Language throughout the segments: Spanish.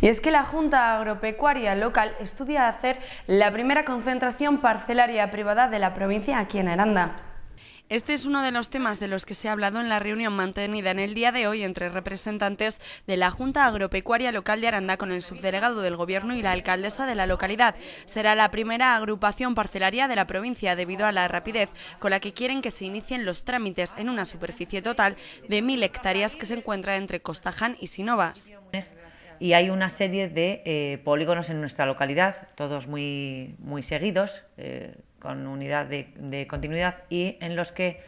Y es que la Junta Agropecuaria Local estudia hacer la primera concentración parcelaria privada de la provincia aquí en Aranda. Este es uno de los temas de los que se ha hablado en la reunión mantenida en el día de hoy entre representantes de la Junta Agropecuaria Local de Aranda con el subdelegado del Gobierno y la alcaldesa de la localidad. Será la primera agrupación parcelaria de la provincia debido a la rapidez con la que quieren que se inicien los trámites en una superficie total de mil hectáreas que se encuentra entre Costaján y Sinovas y hay una serie de eh, polígonos en nuestra localidad, todos muy, muy seguidos, eh, con unidad de, continuidad, y en los que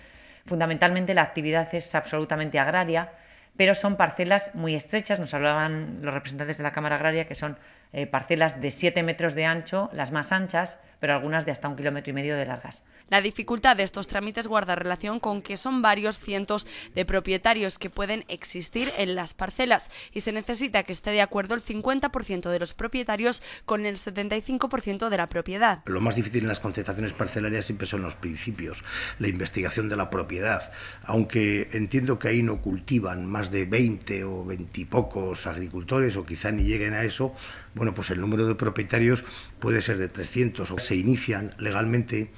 fundamentalmente la actividad es absolutamente agraria, pero son parcelas muy estrechas, nos hablaban los representantes de la Cámara Agraria, que son eh, parcelas de 7 metros de ancho, las más anchas, pero algunas de hasta un kilómetro y medio de largas. La dificultad de estos trámites guarda relación con que son varios cientos de propietarios que pueden existir en las parcelas y se necesita que esté de acuerdo el 50% de los propietarios con el 75% de la propiedad. Lo más difícil en las concentraciones parcelarias siempre son los principios, la investigación de la propiedad, aunque entiendo que ahí no cultivan más de 20 o 20 y pocos agricultores o quizá ni lleguen a eso bueno, pues el número de propietarios puede ser de 300 o se inician legalmente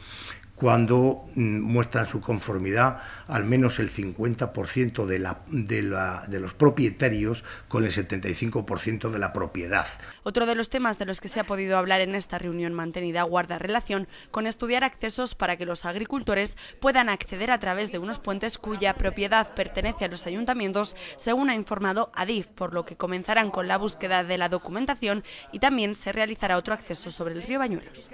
cuando mm, muestran su conformidad al menos el 50% de, de, la, de, los propietarios con el 75% de la propiedad. Otro de los temas de los que se ha podido hablar en esta reunión mantenida guarda relación con estudiar accesos para que los agricultores puedan acceder a través de unos puentes cuya propiedad pertenece a los ayuntamientos, según ha informado ADIF, por lo que comenzarán con la búsqueda de la documentación y también se realizará otro acceso sobre el río Bañuelos.